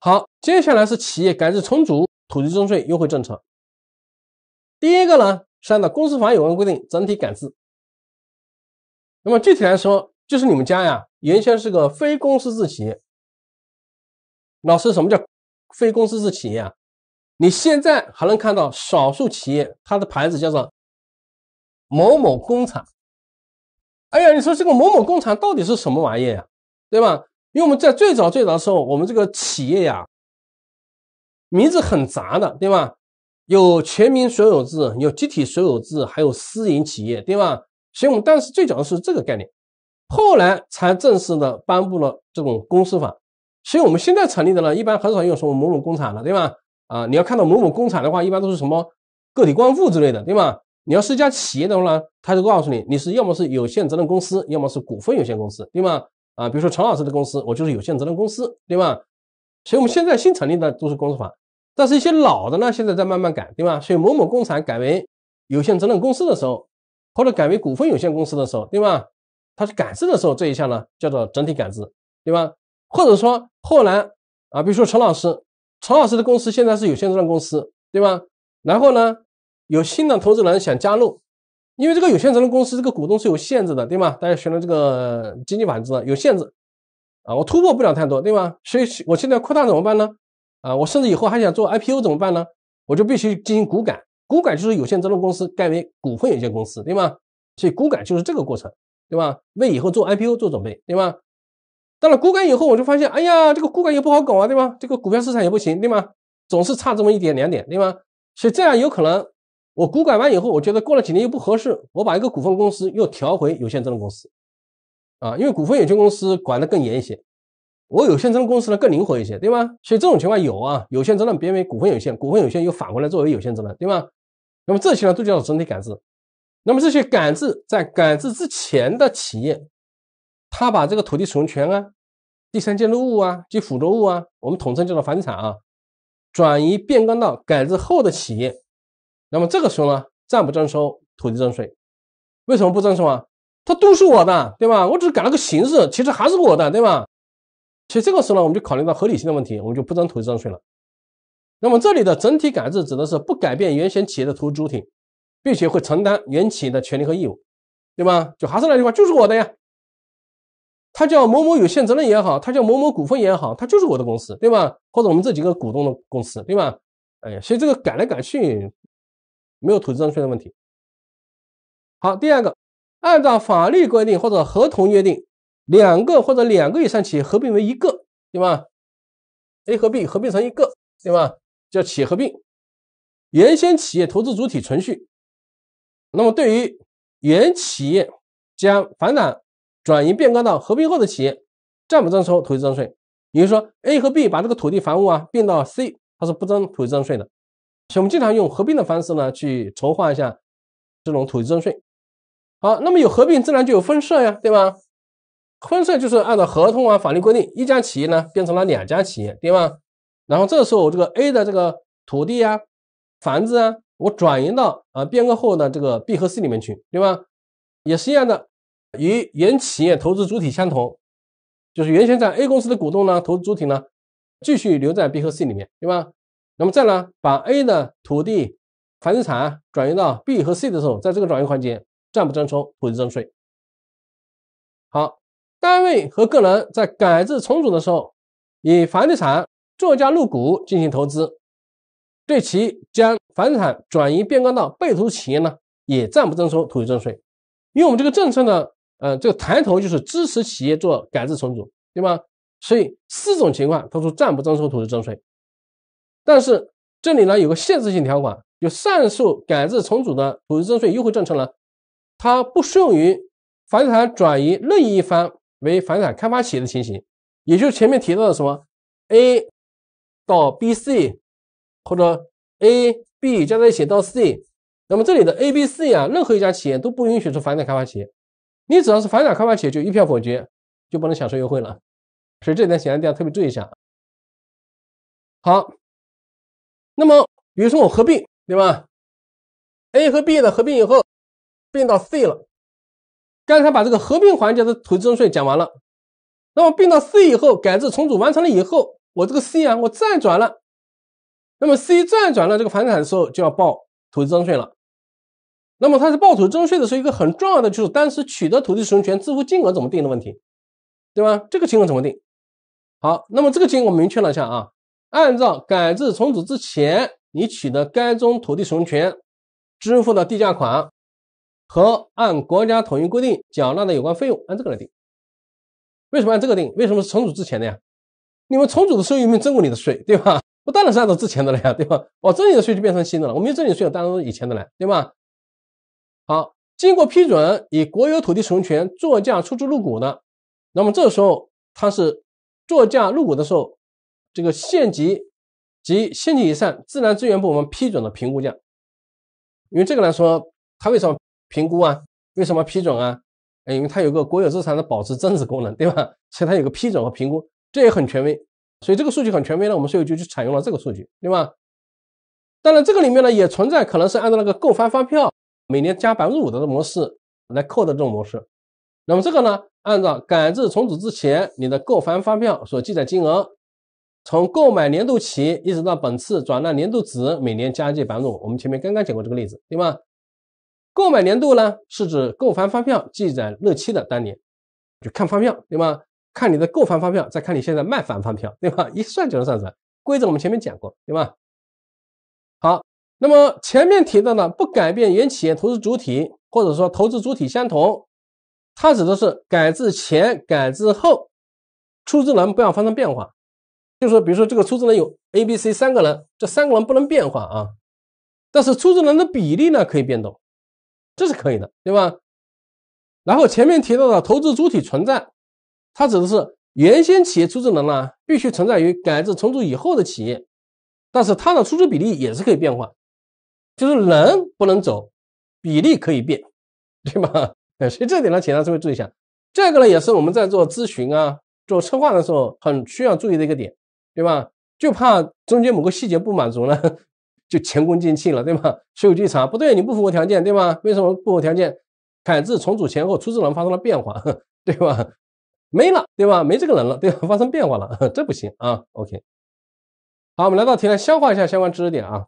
好，接下来是企业改制重组，土地征税优惠政策。第一个呢是按照公司法有关规定整体改制。那么具体来说，就是你们家呀，原先是个非公司制企业。老师，什么叫非公司制企业啊？你现在还能看到少数企业它的牌子叫做某某工厂。哎呀，你说这个某某工厂到底是什么玩意呀？对吧？因为我们在最早最早的时候，我们这个企业呀，名字很杂的，对吧？有全民所有制，有集体所有制，还有私营企业，对吧？所以我们当时最早的是这个概念，后来才正式的颁布了这种公司法。所以我们现在成立的呢，一般很少用什么某某工厂了，对吧？啊，你要看到某某工厂的话，一般都是什么个体光复之类的，对吧？你要是一家企业的话呢，他就告诉你你是要么是有限责任公司，要么是股份有限公司，对吧？啊，比如说陈老师的公司，我就是有限责任公司，对吧？所以我们现在新成立的都是公司法，但是一些老的呢，现在在慢慢改，对吧？所以某某工厂改为有限责任公司的时候，或者改为股份有限公司的时候，对吧？它是改制的时候这一项呢叫做整体改制，对吧？或者说后来啊，比如说陈老师，陈老师的公司现在是有限责任公司，对吧？然后呢，有新的投资人想加入。因为这个有限责任公司，这个股东是有限制的，对吗？大家学了这个经济法知道有限制，啊，我突破不了太多，对吗？所以我现在扩大怎么办呢？啊，我甚至以后还想做 IPO 怎么办呢？我就必须进行股改，股改就是有限责任公司改为股份有限公司，对吗？所以股改就是这个过程，对吧？为以后做 IPO 做准备，对吗？到了股改以后，我就发现，哎呀，这个股改也不好搞啊，对吗？这个股票市场也不行，对吗？总是差这么一点两点，对吗？所以这样有可能。我股改完以后，我觉得过了几年又不合适，我把一个股份公司又调回有限责任公司，啊，因为股份有限公司管得更严一些，我有限责任公司呢更灵活一些，对吗？所以这种情况有啊，有限责任变为股份有限，股份有限又反过来作为有限责任，对吗？那么这些呢都叫做整体改制，那么这些改制在改制之前的企业，他把这个土地使用权啊、第三建筑物啊及辅助物啊，我们统称叫做房地产啊，转移变更到改制后的企业。那么这个时候呢，暂不征收土地增税，为什么不征收啊？它都是我的，对吧？我只是改了个形式，其实还是我的，对吧？所以这个时候呢，我们就考虑到合理性的问题，我们就不征土地增税了。那么这里的整体改制指的是不改变原先企业的投资主体，并且会承担原企业的权利和义务，对吧？就还是那句话，就是我的呀。它叫某某有限责任也好，它叫某某股份也好，它就是我的公司，对吧？或者我们这几个股东的公司，对吧？哎呀，所以这个改来改去。没有土地增值税的问题。好，第二个，按照法律规定或者合同约定，两个或者两个以上企业合并为一个，对吧 a 和 B 合并成一个，对吧？叫企业合并，原先企业投资主体存续。那么对于原企业将房产转移变更到合并后的企业，暂不征收土地增值税。也就是说，A 和 B 把这个土地房屋啊并到 C，它是不征土地增值税的。所以我们经常用合并的方式呢，去筹划一下这种土地征税。好，那么有合并，自然就有分社呀，对吧？分社就是按照合同啊、法律规定，一家企业呢变成了两家企业，对吧？然后这时候我这个 A 的这个土地啊、房子啊，我转移到啊变更后的这个 B 和 C 里面去，对吧？也是一样的，与原企业投资主体相同，就是原先在 A 公司的股东呢，投资主体呢，继续留在 B 和 C 里面，对吧？那么再呢，把 A 的土地房地产转移到 B 和 C 的时候，在这个转移环节暂不征收土地增值税。好，单位和个人在改制重组的时候，以房地产作价入股进行投资，对其将房地产转移变更到被投资企业呢，也暂不征收土地增税。因为我们这个政策呢，呃，这个抬头就是支持企业做改制重组，对吗？所以四种情况都是暂不征收土地增税。但是这里呢有个限制性条款，就上述改制重组的土地增值税优惠政策呢，它不适用于房地产转移任意一方为房地产开发企业的情形，也就是前面提到的什么 A 到 B、C 或者 A、B 加在一起到 C，那么这里的 A、B、C 啊，任何一家企业都不允许做房地产开发企业，你只要是房地产开发企业就一票否决，就不能享受优惠了，所以这点显然要特别注意一下。好。那么，比如说我合并，对吧？A 和 B 的合并以后，变到 C 了。刚才把这个合并环节的土地增值税讲完了。那么并到 C 以后，改制重组完成了以后，我这个 C 啊，我再转了，那么 C 再转了这个房产的时候，就要报土地增值税了。那么它是报土地增值税的时候，一个很重要的就是当时取得土地使用权支付金额怎么定的问题，对吧？这个金额怎么定？好，那么这个金额明确了一下啊。按照改制重组之前你取得该宗土地使用权支付的地价款和按国家统一规定缴纳的有关费用，按这个来定。为什么按这个定？为什么是重组之前的呀？你们重组的时候有没有征过你的税，对吧？不当然是按照之前的了呀，对吧？我征你的税就变成新的了，我没有征你的税，当然是以前的了，对吧？好，经过批准以国有土地使用权作价出资入股的，那么这个时候它是作价入股的时候。这个县级及县级以上自然资源部，门批准的评估价，因为这个来说，它为什么评估啊？为什么批准啊？哎，因为它有个国有资产的保值增值功能，对吧？所以它有个批准和评估，这也很权威。所以这个数据很权威呢，我们税务局就采用了这个数据，对吧？当然，这个里面呢也存在可能是按照那个购房发票每年加百分之五的模式来扣的这种模式。那么这个呢，按照改制重组之前你的购房发票所记载金额。从购买年度起，一直到本次转让年度止，每年加计百分之五。我们前面刚刚讲过这个例子，对吧？购买年度呢，是指购房发票记载日期的当年，就看发票，对吧？看你的购房发票，再看你现在卖房发票，对吧？一算就能算出来，规则我们前面讲过，对吧？好，那么前面提到的不改变原企业投资主体，或者说投资主体相同，它指的是改制前、改制后出资人不要发生变化。就是说，比如说这个出资人有 A、B、C 三个人，这三个人不能变化啊，但是出资人的比例呢可以变动，这是可以的，对吧？然后前面提到的投资主体存在，它指的是原先企业出资人呢必须存在于改制重组以后的企业，但是它的出资比例也是可以变化，就是人不能走，比例可以变，对吧？哎，所以这点呢，请大家稍微注意一下。这个呢，也是我们在做咨询啊、做策划的时候很需要注意的一个点。对吧？就怕中间某个细节不满足了，就前功尽弃了，对吧？税务稽查不对，你不符合条件，对吧？为什么不符合条件？改制重组前后出资人发生了变化，对吧？没了，对吧？没这个人了，对吧？发生变化了，这不行啊。OK，好，我们来到题来消化一下相关知识点啊。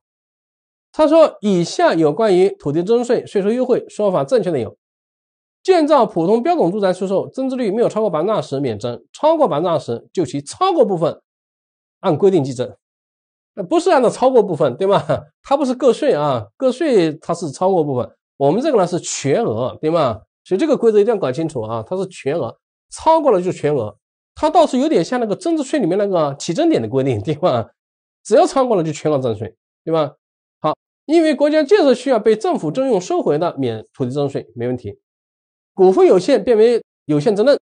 他说，以下有关于土地增值税税收优惠说法正确的有：建造普通标准住宅出售增值率没有超过百分之二十免征，超过百分之二十就其超过部分。按规定计征，不是按照超过部分，对吗？它不是个税啊，个税它是超过部分，我们这个呢是全额，对吗？所以这个规则一定要搞清楚啊，它是全额，超过了就全额，它倒是有点像那个增值税里面那个起征点的规定，对吧？只要超过了就全额征税，对吧？好，因为国家建设需要被政府征用收回的免土地增值税，没问题。股份有限变为有限责任，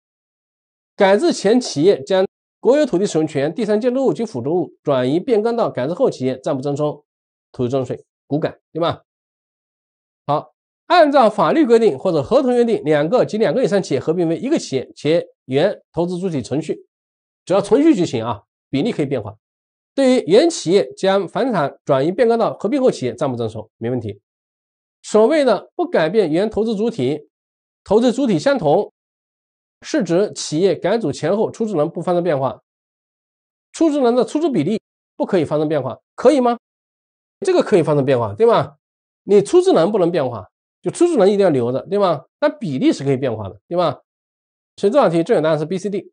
改制前企业将。国有土地使用权、地上建筑物及附着物转移变更到改制后企业暂不征收土地增值税，股改对吧？好，按照法律规定或者合同约定，两个及两个以上企业合并为一个企业，且原投资主体存续，只要存续就行啊，比例可以变化。对于原企业将房产转移变更到合并后企业，暂不征收，没问题。所谓的不改变原投资主体，投资主体相同，是指企业改组前后出资人不发生变化。出资人的出资比例不可以发生变化，可以吗？这个可以发生变化，对吗？你出资人不能变化，就出资人一定要留着，对吗？但比例是可以变化的，对吧？所以这道题正确答案是 B、C、D。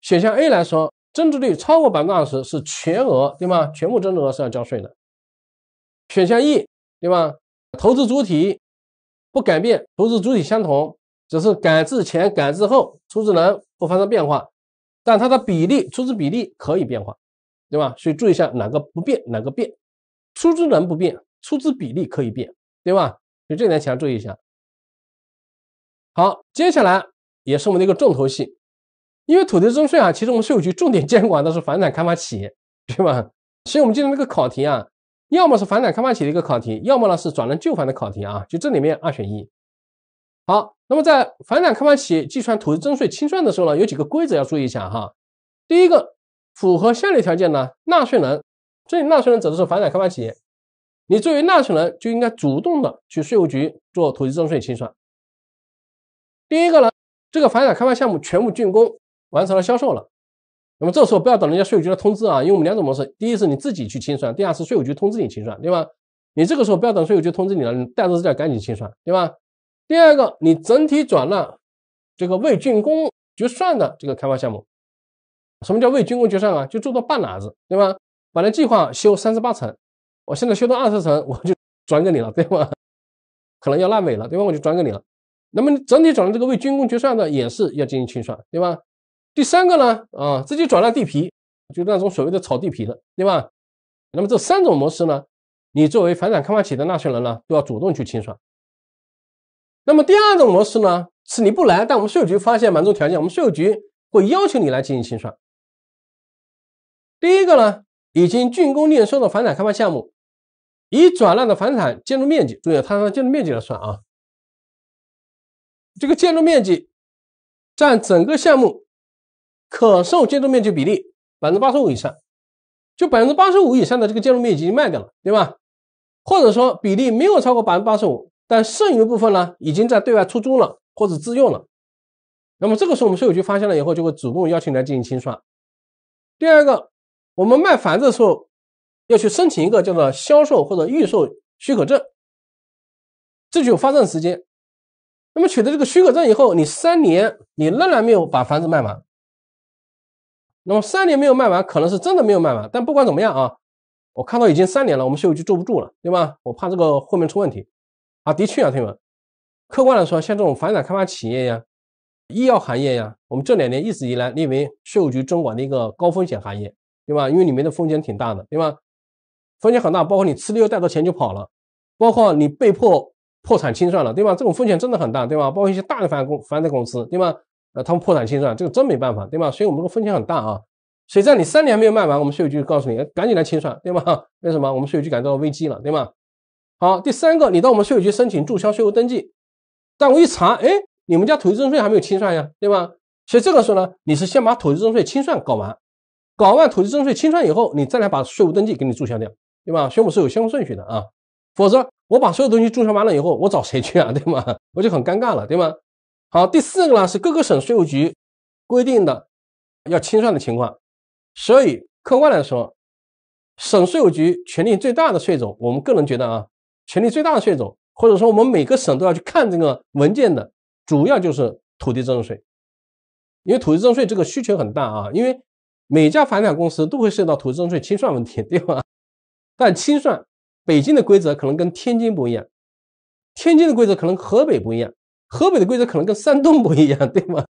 选项 A 来说，增值率超过百分之二十是全额，对吗？全部增值额是要交税的。选项 E，对吧？投资主体不改变，投资主体相同，只是改制前、改制后出资人不发生变化。但它的比例出资比例可以变化，对吧？所以注意一下哪个不变，哪个变。出资人不变，出资比例可以变，对吧？所以这点请注意一下。好，接下来也是我们的一个重头戏，因为土地增税啊，其实我们税务局重点监管的是房产开发企业，对吧？所以我们今天这个考题啊，要么是房产开发企业一个考题，要么呢是转让旧房的考题啊，就这里面二选一。好，那么在房产开发企业计算土地增税清算的时候呢，有几个规则要注意一下哈。第一个，符合下列条件呢，纳税人，所以纳税人指的是房产开发企业，你作为纳税人就应该主动的去税务局做土地增税清算。第一个呢，这个房产开发项目全部竣工，完成了销售了，那么这时候不要等人家税务局的通知啊，因为我们两种模式，第一是你自己去清算，第二是税务局通知你清算，对吧？你这个时候不要等税务局通知你了，你带着资料赶紧清算，对吧？第二个，你整体转让这个未竣工决算的这个开发项目，什么叫未竣工决算啊？就做到半拉子，对吧？本来计划修三十八层，我现在修到二十层，我就转给你了，对吧？可能要烂尾了，对吧？我就转给你了。那么你整体转让这个未竣工决算的也是要进行清算，对吧？第三个呢，啊，自己转让地皮，就那种所谓的炒地皮的，对吧？那么这三种模式呢，你作为房产开发企业的纳税人呢，都要主动去清算。那么第二种模式呢，是你不来，但我们税务局发现满足条件，我们税务局会要求你来进行清算。第一个呢，已经竣工验收的房产开发项目，已转让的房产建筑面积，注意它按建筑面积来算啊。这个建筑面积占整个项目可售建筑面积比例百分之八十五以上，就百分之八十五以上的这个建筑面积已经卖掉了，对吧？或者说比例没有超过百分之八十五。但剩余部分呢，已经在对外出租了，或者自用了。那么这个时候，我们税务局发现了以后，就会主动邀请来进行清算。第二个，我们卖房子的时候，要去申请一个叫做销售或者预售许可证，这就有发证时间。那么取得这个许可证以后，你三年你仍然没有把房子卖完，那么三年没有卖完，可能是真的没有卖完，但不管怎么样啊，我看到已经三年了，我们税务局坐不住了，对吧？我怕这个后面出问题。啊，的确啊，同学们，客观来说，像这种房地产开发企业呀、医药行业呀，我们这两年一直以来列为税务局征管的一个高风险行业，对吧？因为里面的风险挺大的，对吧？风险很大，包括你吃力又带着钱就跑了，包括你被迫破产清算了，对吧？这种风险真的很大，对吧？包括一些大的房公房地产公司，对吧？呃，他们破产清算，这个真没办法，对吧？所以我们的风险很大啊。所以在你三年没有卖完，我们税务局就告诉你，赶紧来清算，对吧？为什么？我们税务局感到危机了，对吧？好，第三个，你到我们税务局申请注销税务登记，但我一查，哎，你们家土地征税还没有清算呀，对吧？所以这个时候呢，你是先把土地征税清算搞完，搞完土地征税清算以后，你再来把税务登记给你注销掉，对吧？宣布是有先后顺序的啊，否则我把所有东西注销完了以后，我找谁去啊？对吗？我就很尴尬了，对吗？好，第四个呢是各个省税务局规定的要清算的情况，所以客观来说，省税务局权力最大的税种，我们个人觉得啊。权力最大的税种，或者说我们每个省都要去看这个文件的主要就是土地增值税，因为土地增值税这个需求很大啊，因为每家房产公司都会涉及到土地增值税清算问题，对吧？但清算北京的规则可能跟天津不一样，天津的规则可能河北不一样，河北的规则可能跟山东不一样，对吗？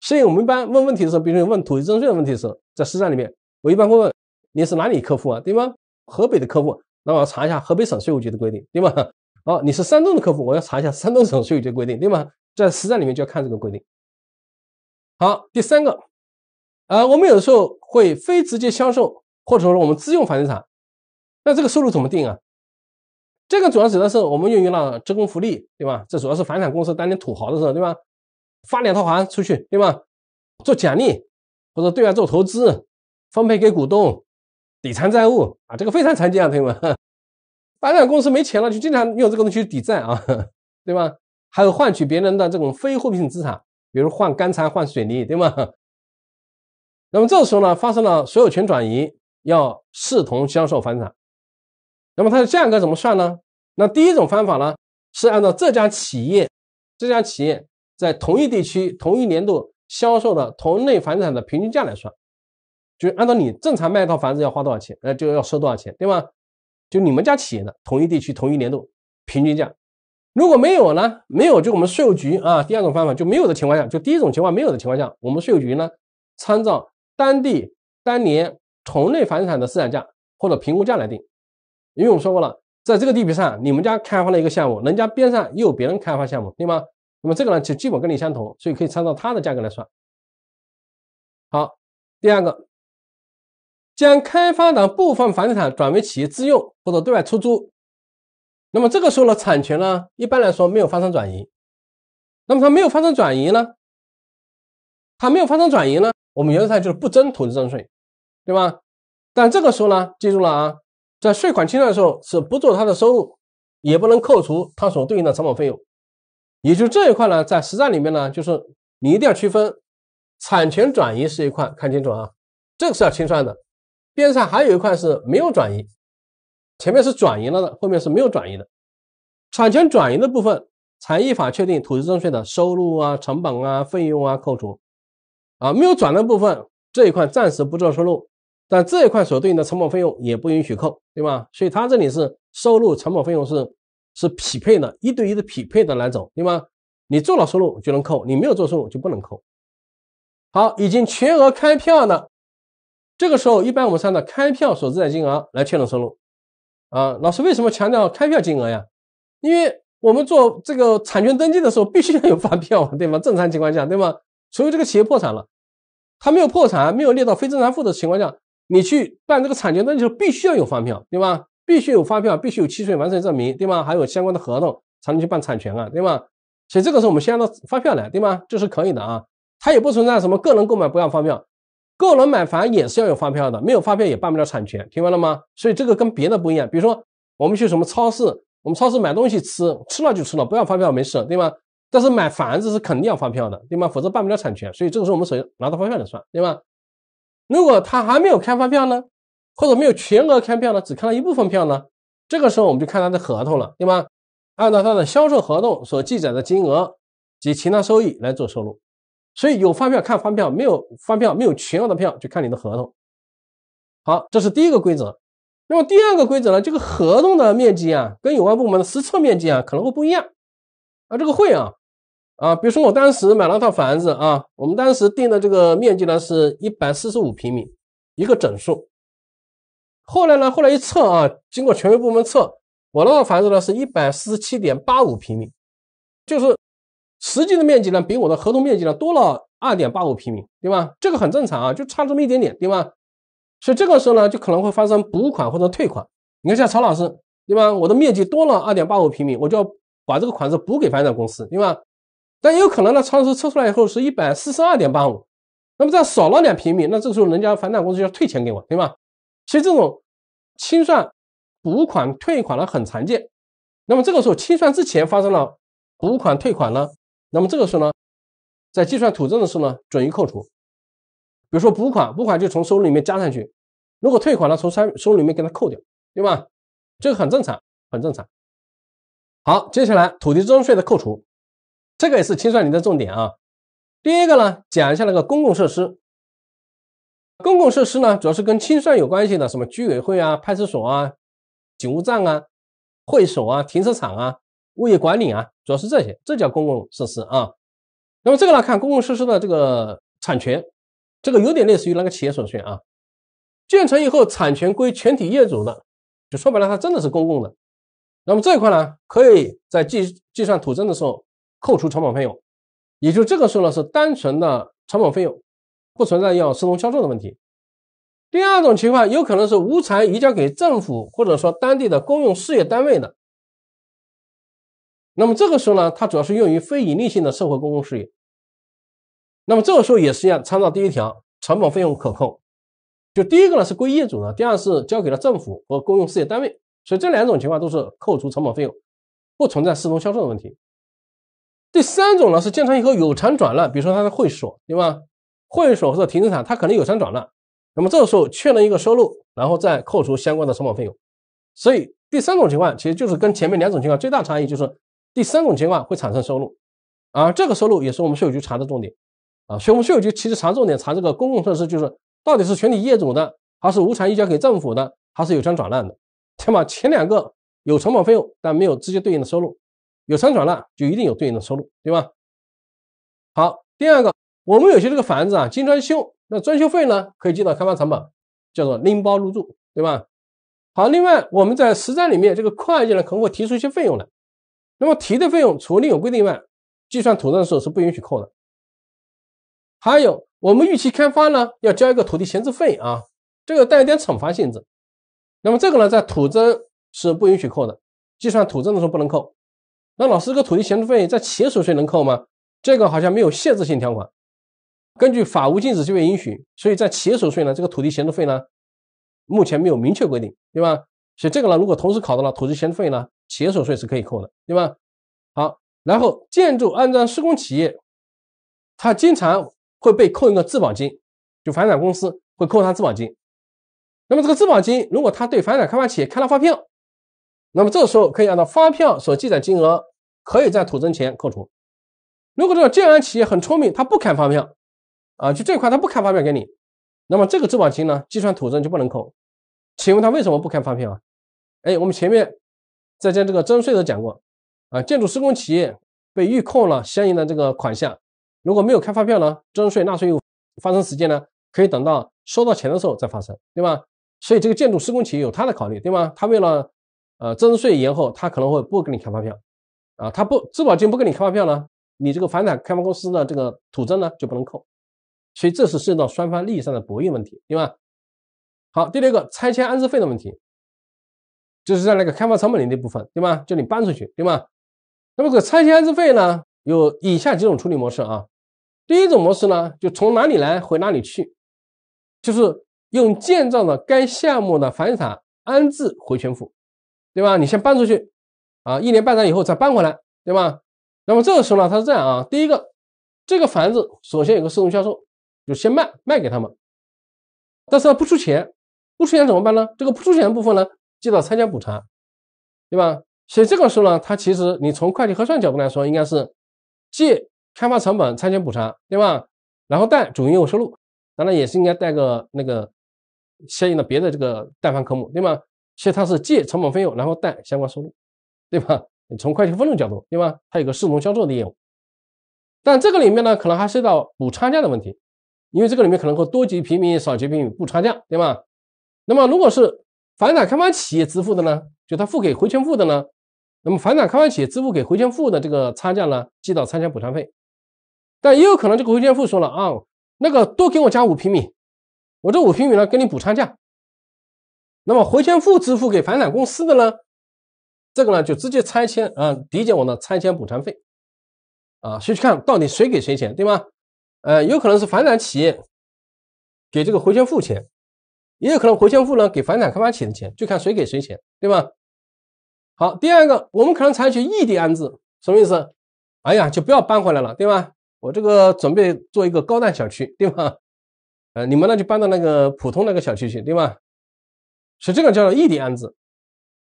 所以我们一般问问题的时候，比如说问土地增值税的问题的时，候，在实战里面，我一般会问你是哪里客户啊，对吗？河北的客户。那我要查一下河北省税务局的规定，对吗？哦，你是山东的客户，我要查一下山东省税务局规定，对吗？在实战里面就要看这个规定。好，第三个，呃，我们有的时候会非直接销售，或者说我们自用房地产，那这个收入怎么定啊？这个主要指的是我们用于了职工福利，对吧？这主要是房产公司当年土豪的时候，对吧？发两套房出去，对吧？做奖励，或者对外做投资，分配给股东。抵偿债务啊，这个非常常见啊，朋友们，房产公司没钱了，就经常用这个东西抵债啊，对吧？还有换取别人的这种非货币性资产，比如换钢材、换水泥，对吗？那么这时候呢，发生了所有权转移，要视同销售房产。那么它的价格怎么算呢？那第一种方法呢，是按照这家企业这家企业在同一地区、同一年度销售的同类房产的平均价来算。就是按照你正常卖一套房子要花多少钱，那就要收多少钱，对吗？就你们家企业的同一地区、同一年度平均价。如果没有呢？没有，就我们税务局啊。第二种方法就没有的情况下，就第一种情况没有的情况下，我们税务局呢，参照当地当年同类房地产的市场价或者评估价来定。因为我们说过了，在这个地皮上，你们家开发了一个项目，人家边上又有别人开发项目，对吗？那么这个呢，就基本跟你相同，所以可以参照它的价格来算。好，第二个。将开发的部分房地产转为企业自用或者对外出租，那么这个时候的产权呢，一般来说没有发生转移。那么它没有发生转移呢，它没有发生转移呢，我们原则上就是不征土地增值税，对吧？但这个时候呢，记住了啊，在税款清算的时候是不做它的收入，也不能扣除它所对应的成本费用。也就这一块呢，在实战里面呢，就是你一定要区分产权转移是一块，看清楚啊，这个是要清算的。边上还有一块是没有转移，前面是转移了的，后面是没有转移的。产权转移的部分，才依法确定土地增税的收入啊、成本啊、费用啊扣除啊，没有转的部分这一块暂时不做收入，但这一块所对应的成本费用也不允许扣，对吧？所以它这里是收入成本费用是是匹配的，一对一的匹配的来走，对吧？你做了收入就能扣，你没有做收入就不能扣。好，已经全额开票的这个时候，一般我们按照开票所在载金额来确认收入。啊，老师为什么强调开票金额呀？因为我们做这个产权登记的时候，必须要有发票，对吗？正常情况下，对吗？除非这个企业破产了，他没有破产，没有列到非正常户的情况下，你去办这个产权登记，必须要有发票，对吧？必须有发票，必须有契税完税证明，对吗？还有相关的合同才能去办产权啊，对吗？所以这个时候我们先按照发票来，对吗？这是可以的啊。它也不存在什么个人购买不要发票。个人买房也是要有发票的，没有发票也办不了产权，听明白了吗？所以这个跟别的不一样，比如说我们去什么超市，我们超市买东西吃，吃了就吃了，不要发票没事，对吗？但是买房子是肯定要发票的，对吗？否则办不了产权，所以这个时候我们首先拿到发票来算，对吗？如果他还没有开发票呢，或者没有全额开票呢，只开了一部分票呢，这个时候我们就看他的合同了，对吗？按照他的销售合同所记载的金额及其他收益来做收入。所以有发票看发票，没有发票没有全额的票就看你的合同。好，这是第一个规则。那么第二个规则呢？这个合同的面积啊，跟有关部门的实测面积啊，可能会不一样啊。这个会啊啊，比如说我当时买了套房子啊，我们当时定的这个面积呢是一百四十五平米，一个整数。后来呢，后来一测啊，经过权威部门测，我那套房子呢是一百四十七点八五平米，就是。实际的面积呢，比我的合同面积呢多了二点八五平米，对吧？这个很正常啊，就差这么一点点，对吧？所以这个时候呢，就可能会发生补款或者退款。你看，像曹老师，对吧？我的面积多了二点八五平米，我就要把这个款子补给房产公司，对吧？但也有可能呢，曹老师测出来以后是一百四十二点八五，那么这样少了两平米，那这个时候人家房产公司就要退钱给我，对吧？其实这种清算补款退款呢很常见。那么这个时候清算之前发生了补款退款呢？那么这个时候呢，在计算土证的时候呢，准予扣除。比如说补款，补款就从收入里面加上去；如果退款了，从收收入里面给它扣掉，对吧？这个很正常，很正常。好，接下来土地增值税的扣除，这个也是清算里的重点啊。第一个呢，讲一下那个公共设施。公共设施呢，主要是跟清算有关系的，什么居委会啊、派出所啊、警务站啊、会所啊、停车场啊。物业管理啊，主要是这些，这叫公共设施啊。那么这个呢，看公共设施的这个产权，这个有点类似于那个企业所得税啊。建成以后，产权归全体业主的，就说白了，它真的是公共的。那么这一块呢，可以在计计算土增的时候扣除成本费用，也就这个时候呢，是单纯的成本费用，不存在要施工销售的问题。第二种情况，有可能是无偿移交给政府或者说当地的公用事业单位的。那么这个时候呢，它主要是用于非盈利性的社会公共事业。那么这个时候也是一样，参照第一条，成本费用可控。就第一个呢是归业主的，第二是交给了政府和公用事业单位，所以这两种情况都是扣除成本费用，不存在视同销售的问题。第三种呢是建成以后有偿转让，比如说它的会所对吧？会所或者停车场，它可能有偿转让。那么这个时候确认一个收入，然后再扣除相关的成本费用。所以第三种情况其实就是跟前面两种情况最大差异就是。第三种情况会产生收入，啊，这个收入也是我们税务局查的重点，啊，所以我们税务局其实查重点查这个公共设施就是到底是全体业主的，还是无偿移交给政府的，还是有偿转让的，对吧？前两个有成本费用，但没有直接对应的收入，有偿转让就一定有对应的收入，对吧？好，第二个，我们有些这个房子啊，精装修，那装修费呢可以记到开发成本，叫做拎包入住，对吧？好，另外我们在实战里面，这个会计呢可能会提出一些费用来。那么提的费用，除另有规定外，计算土证的时候是不允许扣的。还有我们预期开发呢，要交一个土地闲置费啊，这个带一点惩罚性质。那么这个呢，在土增是不允许扣的，计算土增的时候不能扣。那老师，这个土地闲置费在企业所得税能扣吗？这个好像没有限制性条款。根据法无禁止就业允许，所以在企业所得税呢，这个土地闲置费呢，目前没有明确规定，对吧？所以这个呢，如果同时考到了土地闲置费呢，企业所得税是可以扣的，对吧？好，然后建筑安装施工企业，他经常会被扣一个质保金，就房产公司会扣他质保金。那么这个质保金，如果他对房产开发企业开了发票，那么这个时候可以按照发票所记载金额，可以在土增前扣除。如果这个建安企业很聪明，他不开发票，啊，就这块他不开发票给你，那么这个质保金呢，计算土增就不能扣。请问他为什么不开发票啊？哎，我们前面在讲这个征税的讲过啊，建筑施工企业被预扣了相应的这个款项，如果没有开发票呢，征税纳税又发生时间呢，可以等到收到钱的时候再发生，对吧？所以这个建筑施工企业有他的考虑，对吗？他为了呃征税延后，他可能会不给你开发票啊，他不质保金不给你开发票呢，你这个房产开发公司的这个土增呢就不能扣，所以这是涉及到双方利益上的博弈问题，对吧？好，第六个拆迁安置费的问题，就是在那个开发成本里那部分，对吗？叫你搬出去，对吗？那么个拆迁安置费呢，有以下几种处理模式啊。第一种模式呢，就从哪里来回哪里去，就是用建造的该项目的房产安置回迁户，对吧？你先搬出去啊，一年半载以后再搬回来，对吧？那么这个时候呢，他是这样啊，第一个，这个房子首先有个市场销售，就先卖卖给他们，但是他不出钱。不出险怎么办呢？这个不出的部分呢，记到拆迁补偿，对吧？所以这个时候呢，它其实你从会计核算角度来说，应该是借开发成本、拆迁补偿，对吧？然后贷主营业务收入，当然也是应该贷个那个相应的别的这个贷方科目，对吧？其实它是借成本费用，然后贷相关收入，对吧？你从会计分录角度，对吧？它有个视同销售的业务，但这个里面呢，可能还涉及到补差价的问题，因为这个里面可能会多结平米、少结平米、补差价，对吧？那么，如果是房产开发企业支付的呢？就他付给回迁户的呢？那么，房产开发企业支付给回迁户的这个差价呢，记到拆迁补偿费。但也有可能这个回迁户说了啊，那个多给我加五平米，我这五平米呢，给你补差价。那么，回迁户支付给房产公司的呢，这个呢就直接拆迁啊，抵减我的拆迁补偿费。啊，以去看到底谁给谁钱，对吗？呃，有可能是房产企业给这个回迁户钱。也有可能回迁户呢给房产开发企业钱，就看谁给谁钱，对吧？好，第二个，我们可能采取异地安置，什么意思？哎呀，就不要搬回来了，对吧？我这个准备做一个高档小区，对吧？呃，你们呢就搬到那个普通那个小区去，对吧？所以这个叫做异地安置。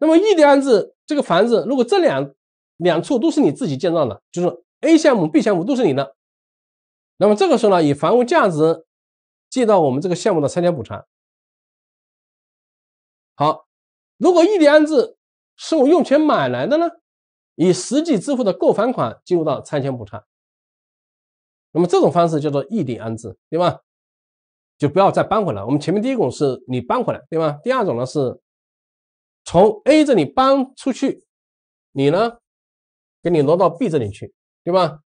那么异地安置这个房子，如果这两两处都是你自己建造的，就是 A 项目、B 项目都是你的，那么这个时候呢，以房屋价值计到我们这个项目的拆迁补偿。好，如果异地安置是我用钱买来的呢，以实际支付的购房款进入到拆迁补偿。那么这种方式叫做异地安置，对吧？就不要再搬回来。我们前面第一种是你搬回来，对吧？第二种呢是，从 A 这里搬出去，你呢给你挪到 B 这里去，对吧？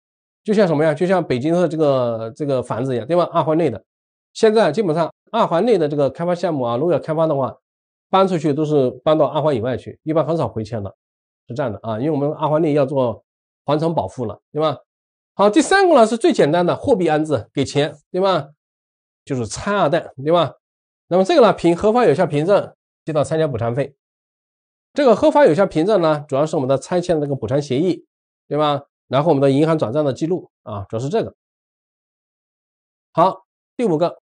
就像什么呀？就像北京的这个这个房子一样，对吧？二环内的，现在基本上二环内的这个开发项目啊，如果要开发的话。搬出去都是搬到二环以外去，一般很少回迁了，是这样的啊，因为我们二环内要做环城保护了，对吧？好，第三个呢是最简单的货币安置，给钱，对吧？就是拆二代，对吧？那么这个呢，凭合法有效凭证得到参加补偿费。这个合法有效凭证呢，主要是我们的拆迁的那个补偿协议，对吧？然后我们的银行转账的记录啊，主要是这个。好，第五个。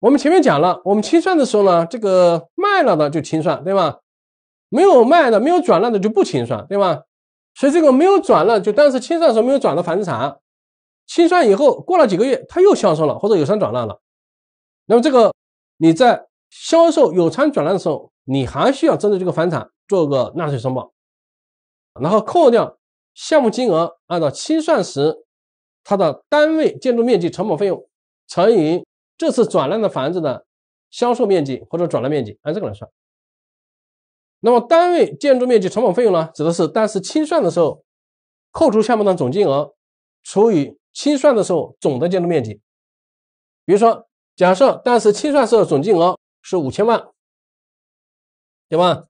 我们前面讲了，我们清算的时候呢，这个卖了的就清算，对吧？没有卖的、没有转让的就不清算，对吧？所以这个没有转让，就当时清算时候没有转到房地产，清算以后过了几个月，他又销售了或者有偿转让了，那么这个你在销售有偿转让的时候，你还需要针对这个房产做个纳税申报，然后扣掉项目金额，按照清算时它的单位建筑面积成本费用乘以。这次转让的房子的销售面积或者转让面积按这个来算。那么单位建筑面积成本费用呢，指的是当时清算的时候扣除项目的总金额除以清算的时候总的建筑面积。比如说，假设当时清算时候总金额是五千万，对吧？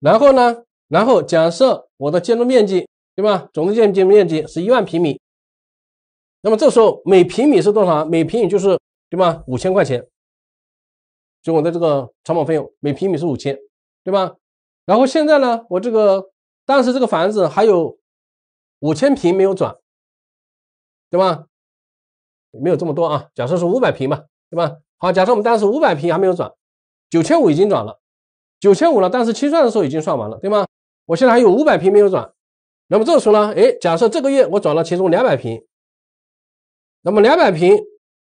然后呢，然后假设我的建筑面积对吧，总的建筑面积是一万平米。那么这时候每平米是多少？每平米就是对吧？五千块钱，就我的这个成保费用每平米是五千，对吧？然后现在呢，我这个当时这个房子还有五千平没有转，对吧？没有这么多啊，假设是五百平吧，对吧？好，假设我们当时五百平还没有转，九千五已经转了，九千五了，但是清算的时候已经算完了，对吗？我现在还有五百平没有转，那么这时候呢？哎，假设这个月我转了其中两百平。那么两百平，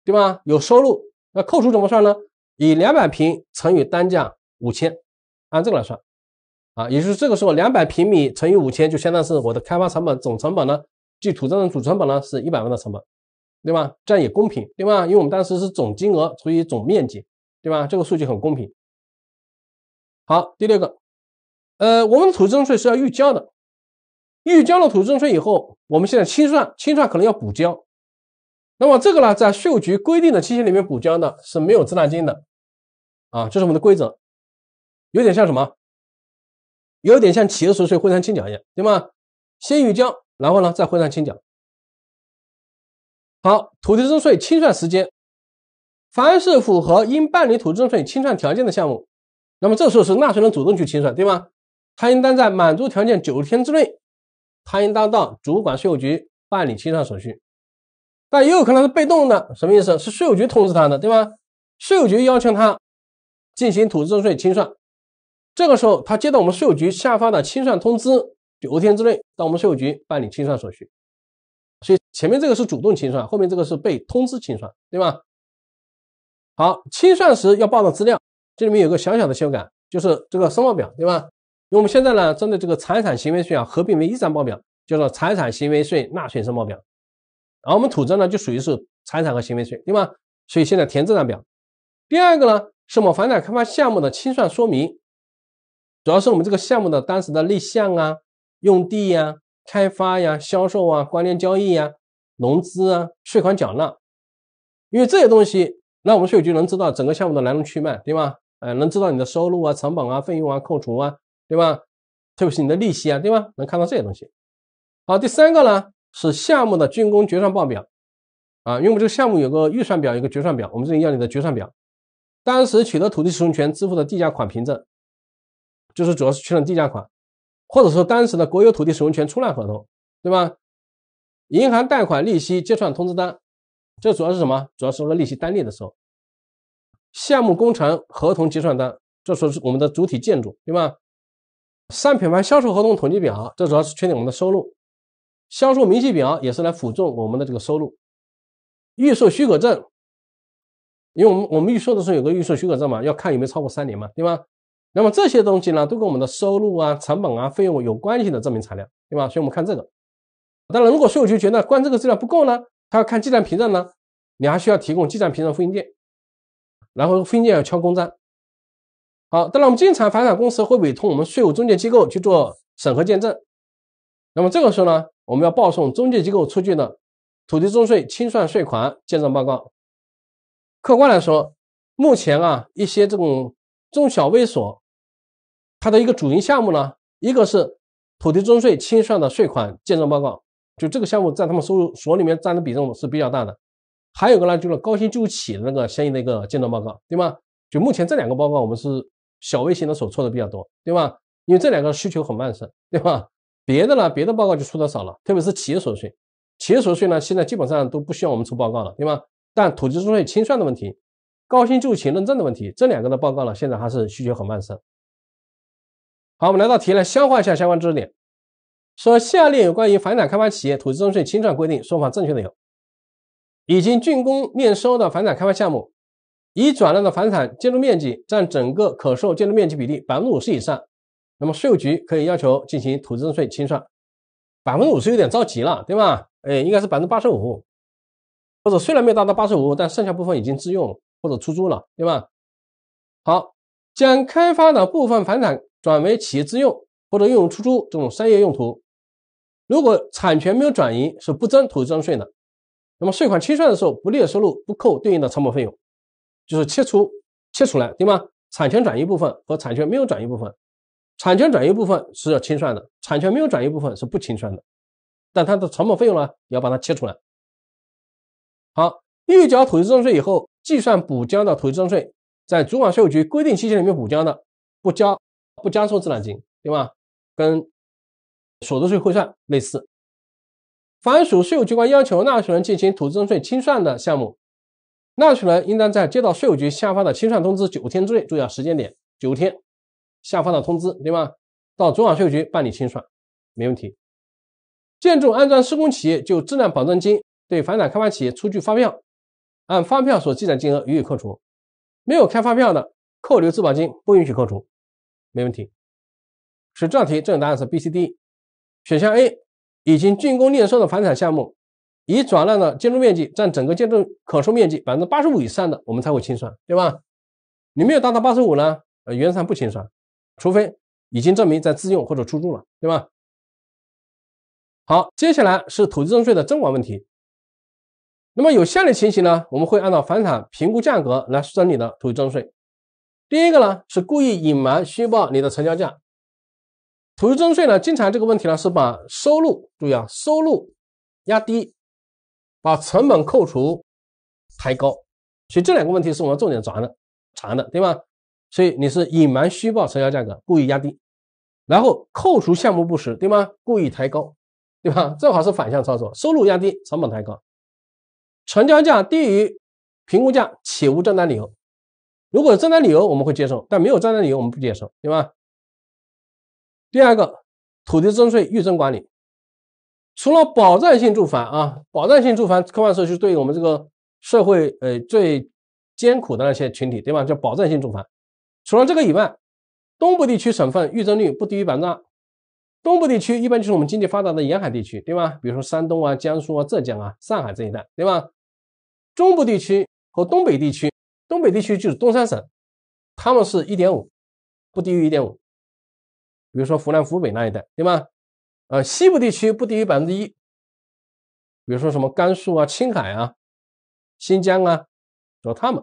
对吧？有收入，那扣除怎么算呢？以两百平乘以单价五千，按这个来算，啊，也就是这个时候两百平米乘以五千，就相当是我的开发成本总成本呢，即土增的总成本呢是一百万的成本，对吧？这样也公平，对吧？因为我们当时是总金额除以总面积，对吧？这个数据很公平。好，第六个，呃，我们土增税是要预交的，预交了土增税以后，我们现在清算，清算可能要补交。那么这个呢，在税务局规定的期限里面补交呢，是没有滞纳金的，啊，这是我们的规则，有点像什么？有点像企业所得税汇算清缴一样，对吗？先预交，然后呢再汇算清缴。好，土地增税清算时间，凡是符合应办理土地增税清算条件的项目，那么这时候是纳税人主动去清算，对吗？他应当在满足条件九十天之内，他应当到主管税务局办理清算手续。但也有可能是被动的，什么意思？是税务局通知他的，对吧？税务局要求他进行土地增税清算，这个时候他接到我们税务局下发的清算通知，九天之内到我们税务局办理清算手续。所以前面这个是主动清算，后面这个是被通知清算，对吧？好，清算时要报的资料，这里面有个小小的修改，就是这个申报表，对吧？因为我们现在呢，针对这个财产行为税啊，合并为一张报表，叫做财产行为税纳税申报表。而我们土增呢就属于是财产和行为税，对吗？所以现在填这张表。第二个呢是我们房产开发项目的清算说明，主要是我们这个项目的当时的立项啊、用地呀、开发呀、销售啊、关联交易呀、融资啊、税款缴纳，因为这些东西，那我们税务局能知道整个项目的来龙去脉，对吗？哎，能知道你的收入啊、成本啊、费用啊、扣除啊，对吧？特别是你的利息啊，对吧？能看到这些东西。好，第三个呢？是项目的竣工决算报表啊，因为我们这个项目有个预算表，有个决算表，我们这里要你的决算表。当时取得土地使用权支付的地价款凭证，就是主要是确认地价款，或者说当时的国有土地使用权出让合同，对吧？银行贷款利息结算通知单，这主要是什么？主要是说利息单列的时候，项目工程合同结算单，这说是我们的主体建筑，对吧？商品房销售合同统计表，这主要是确定我们的收入。销售明细表也是来辅助我们的这个收入，预售许可证，因为我们我们预售的时候有个预售许可证嘛，要看有没有超过三年嘛，对吧？那么这些东西呢，都跟我们的收入啊、成本啊、费用有关系的证明材料，对吧？所以我们看这个。当然，如果税务局觉得关这个资料不够呢，他要看记账凭证呢，你还需要提供记账凭证复印件，然后复印件要敲公章。好，当然我们经常房产公司会委托我们税务中介机构去做审核鉴证，那么这个时候呢？我们要报送中介机构出具的土地增税清算税款鉴证报告。客观来说，目前啊一些这种中小微所，它的一个主营项目呢，一个是土地增税清算的税款鉴证报告，就这个项目在他们收入所里面占的比重是比较大的。还有个呢，就是高新旧企的那个相应的一个鉴证报告，对吗？就目前这两个报告，我们是小微型的所做的比较多，对吧？因为这两个需求很旺盛，对吧？别的呢，别的报告就出的少了，特别是企业所得税，企业所得税呢，现在基本上都不需要我们出报告了，对吗？但土地增值税清算的问题，高新就寝认证的问题，这两个的报告呢，现在还是需求很旺盛。好，我们来到题来消化一下相关知识点。说下列有关于房产开发企业土地增值税清算规定说法正确的有：已经竣工验收的房产开发项目，已转让的房产建筑面积占整个可售建筑面积比例百分之五十以上。那么税务局可以要求进行土地增值税清算，百分之五十有点着急了，对吧？哎，应该是百分之八十五，或者虽然没有达到八十五，但剩下部分已经自用或者出租了，对吧？好，将开发的部分房产转为企业自用或者用于出租这种商业用途，如果产权没有转移，是不征土地增值税的。那么税款清算的时候，不列收入，不扣对应的成本费用，就是切除切出来，对吗？产权转移部分和产权没有转移部分。产权转移部分是要清算的，产权没有转移部分是不清算的，但它的成本费用呢，要把它切出来。好，预缴土地增值税以后，计算补交的土地增值税，在主管税务局规定期限里面补交的，不交，不加收滞纳金，对吧？跟所得税汇算类似。凡属税务机关要求纳税人进行土地增值税清算的项目，纳税人应当在接到税务局下发的清算通知九天之内，注意啊时间点九天。下发的通知对吧？到主管税务局办理清算，没问题。建筑安装施工企业就质量保证金对房产开发企业出具发票，按发票所记载金额予以扣除。没有开发票的，扣留质保金不允许扣除，没问题。所以这道题正确答案是 B、C、D。选项 A 已经竣工验收的房产项目，已转让的建筑面积占整个建筑可售面积百分之八十五以上的，我们才会清算，对吧？你没有达到八十五呢，呃，原则上不清算。除非已经证明在自用或者出租了，对吧？好，接下来是土地征税的征管问题。那么，有下列情形呢，我们会按照房产评估价格来征你的土地征税。第一个呢，是故意隐瞒、虚报你的成交价。土地征税呢，经常这个问题呢，是把收入注意啊收入压低，把成本扣除抬高，所以这两个问题是我们重点查的查的，对吧？所以你是隐瞒虚报成交价格，故意压低，然后扣除项目不实，对吗？故意抬高，对吧？正好是反向操作，收入压低，成本抬高，成交价低于评估价且无正当理由。如果有正当理由，我们会接受，但没有正当理由，我们不接受，对吧？第二个，土地征税预征管理，除了保障性住房啊，保障性住房客观社区对于我们这个社会呃最艰苦的那些群体，对吧？叫保障性住房。除了这个以外，东部地区省份预增率不低于百分之二。东部地区一般就是我们经济发达的沿海地区，对吧？比如说山东啊、江苏啊、浙江啊、上海这一带，对吧？中部地区和东北地区，东北地区就是东三省，他们是一点五，不低于一点五。比如说湖南、湖北那一带，对吧？啊，西部地区不低于百分之一。比如说什么甘肃啊、青海啊、新疆啊，有他们。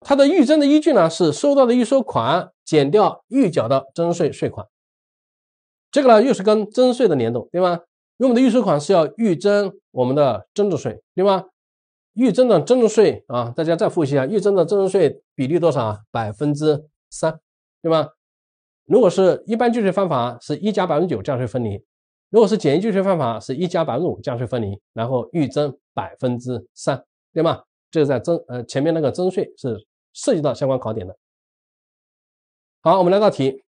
它的预征的依据呢是收到的预收款减掉预缴的征税税款，这个呢又是跟征税的联动，对吧？因为我们的预收款是要预征我们的增值税，对吧？预征的增值税啊，大家再复习一下，预征的增值税比例多少？百分之三，对吧？如果是一般计税方法，是一加百分之九价税分离；如果是简易计税方法，是一加百分之五价税分离，然后预征百分之三，对吗？这是在征呃前面那个增税是。涉及到相关考点的，好，我们来道题。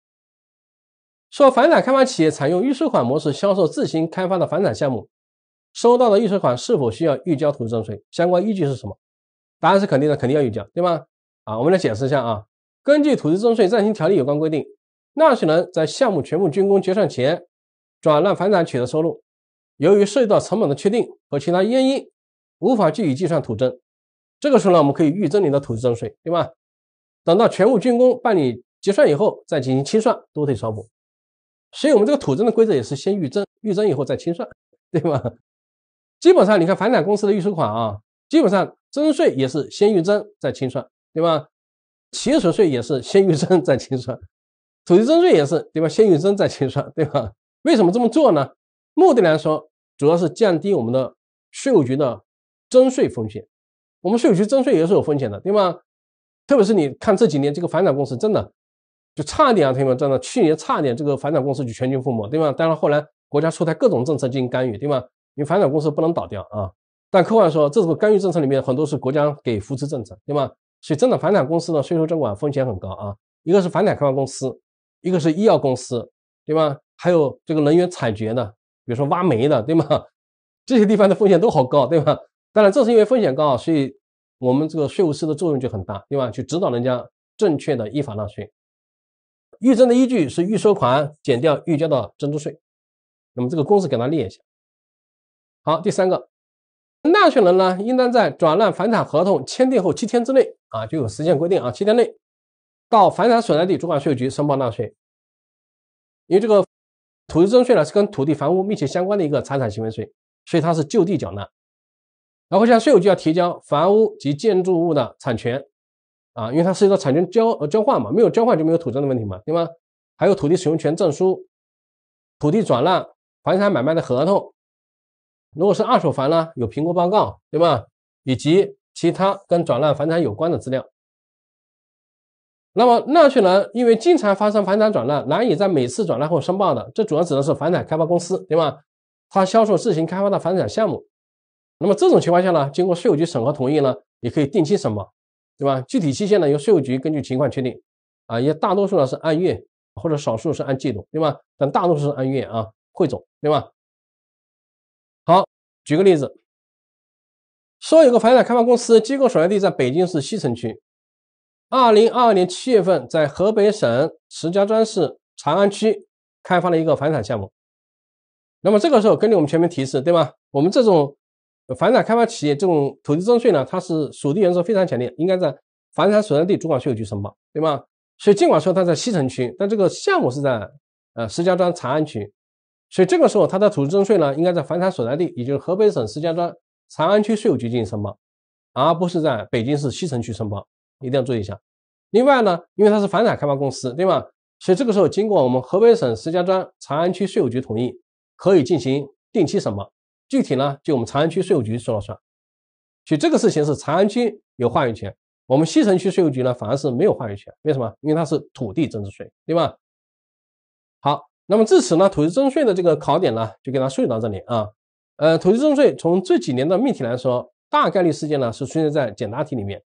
说房产开发企业采用预收款模式销售自行开发的房产项目，收到的预收款是否需要预交土地增值税？相关依据是什么？答案是肯定的，肯定要预交，对吗？啊，我们来解释一下啊。根据土地增值税暂行条例有关规定，纳税人在项目全部竣工结算前转让房产取得收入，由于涉及到成本的确定和其他原因，无法据以计算土增。这个时候呢，我们可以预征你的土地增值税，对吧？等到全部竣工办理结算以后，再进行清算，多退少补。所以我们这个土增的规则也是先预征，预征以后再清算，对吧？基本上你看房产公司的预收款啊，基本上征税也是先预征再清算，对吧？企业所得税也是先预征再清算，土地增税也是对吧？先预征再清算，对吧？为什么这么做呢？目的来说，主要是降低我们的税务局的征税风险。我们税务局征税也是有风险的，对吗？特别是你看这几年，这个房产公司真的就差一点啊，同学们，真的去年差一点，这个房产公司就全军覆没，对吗？当然后来国家出台各种政策进行干预，对吗？因为房产公司不能倒掉啊。但客观说，这种干预政策里面很多是国家给扶持政策，对吗？所以真的，房产公司的税收征管风险很高啊。一个是房产开发公司，一个是医药公司，对吗？还有这个能源采掘的，比如说挖煤的，对吗？这些地方的风险都好高，对吗？当然，正是因为风险高，所以我们这个税务师的作用就很大，对吧？去指导人家正确的依法纳税。预征的依据是预收款减掉预交的增值税。那么这个公式给它列一下。好，第三个，纳税人呢，应当在转让房产合同签订后七天之内啊，就有时间规定啊，七天内到房产所在地主管税务局申报纳税。因为这个土地增值税呢，是跟土地房屋密切相关的一个财产行为税，所以它是就地缴纳。然后像税务局要提交房屋及建筑物的产权，啊，因为它涉及到产权交呃交换嘛，没有交换就没有土证的问题嘛，对吗？还有土地使用权证书、土地转让房产买卖的合同，如果是二手房呢，有评估报告，对吧？以及其他跟转让房产有关的资料。那么纳税人因为经常发生房产转让，难以在每次转让后申报的，这主要指的是房产开发公司，对吧？他销售自行开发的房产项目。那么这种情况下呢，经过税务局审核同意呢，也可以定期申报，对吧？具体期限呢，由税务局根据情况确定。啊，也大多数呢是按月，或者少数是按季度，对吧？但大多数是按月啊，汇总，对吧？好，举个例子，说有个房地产开发公司，机构所在地在北京市西城区，二零二二年七月份在河北省石家庄市长安区开发了一个房产项目。那么这个时候，根据我们前面提示，对吧？我们这种。房产开发企业这种土地征税呢，它是属地原则非常强烈，应该在房产所在地主管税务局申报，对吗？所以尽管说它在西城区，但这个项目是在呃石家庄长安区，所以这个时候它的土地征税呢，应该在房产所在地，也就是河北省石家庄长安区税务局进行申报，而不是在北京市西城区申报，一定要注意一下。另外呢，因为它是房产开发公司，对吗？所以这个时候经过我们河北省石家庄长安区税务局同意，可以进行定期申报。具体呢，就我们长安区税务局说了算。以这个事情是长安区有话语权，我们西城区税务局呢反而是没有话语权。为什么？因为它是土地增值税，对吧？好，那么至此呢，土地增值税的这个考点呢，就给它梳理到这里啊。呃，土地增值税从这几年的命题来说，大概率事件呢是出现在简答题里面，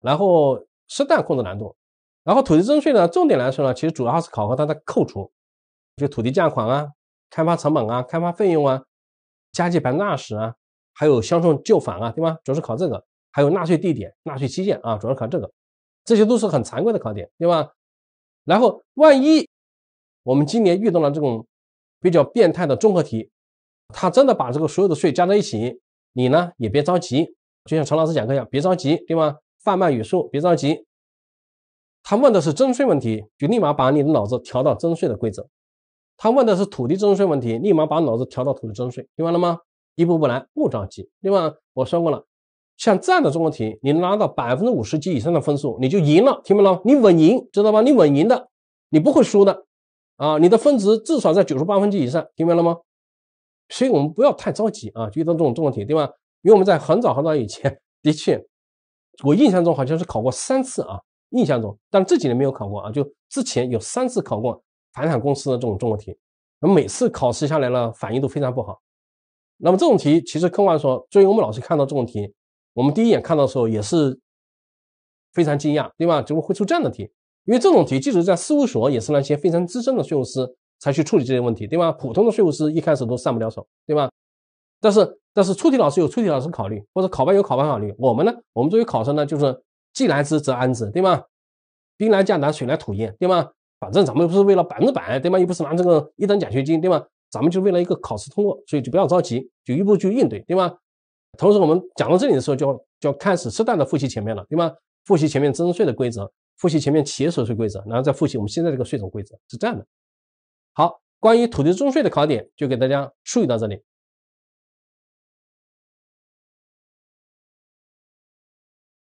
然后适当控制难度。然后土地增值税呢，重点来说呢，其实主要是考核它的扣除，就土地价款啊、开发成本啊、开发费用啊。加计百分之二十啊，还有相冲就反啊，对吧？主要是考这个，还有纳税地点、纳税期限啊，主要是考这个，这些都是很常规的考点，对吧？然后万一我们今年遇到了这种比较变态的综合题，他真的把这个所有的税加在一起，你呢也别着急，就像陈老师讲课一样，别着急，对吧？放慢语速，别着急，他问的是征税问题，就立马把你的脑子调到征税的规则。他问的是土地增值税问题，立马把脑子调到土地增值税，听明白了吗？一步步来，不着急。另外我说过了，像这样的综合题，你拿到百分之五十及以上的分数，你就赢了，听明白吗？你稳赢，知道吧？你稳赢的，你不会输的，啊，你的分值至少在九十八分及以上，听明白了吗？所以我们不要太着急啊，遇到这种综合题，对吧？因为我们在很早很早以前，的确，我印象中好像是考过三次啊，印象中，但这几年没有考过啊，就之前有三次考过。房产公司的这种综合题，那么每次考试下来了，反应都非常不好。那么这种题，其实客观说，作为我们老师看到这种题，我们第一眼看到的时候也是非常惊讶，对吧？怎么会出这样的题？因为这种题，即使在事务所，也是那些非常资深的税务师才去处理这些问题，对吧？普通的税务师一开始都上不了手，对吧？但是，但是出题老师有出题老师考虑，或者考官有考官考虑，我们呢？我们作为考生呢，就是既来之则安之，对吧？兵来将挡，水来土掩，对吧？反正咱们不是为了百分之百对吗？又不是拿这个一等奖学金对吗？咱们就为了一个考试通过，所以就不要着急，就一步去应对对吗？同时我们讲到这里的时候，就就开始适当的复习前面了对吗？复习前面增值税的规则，复习前面企业所得税规则，然后再复习我们现在这个税种规则是这样的。好，关于土地增值税的考点就给大家梳理到这里。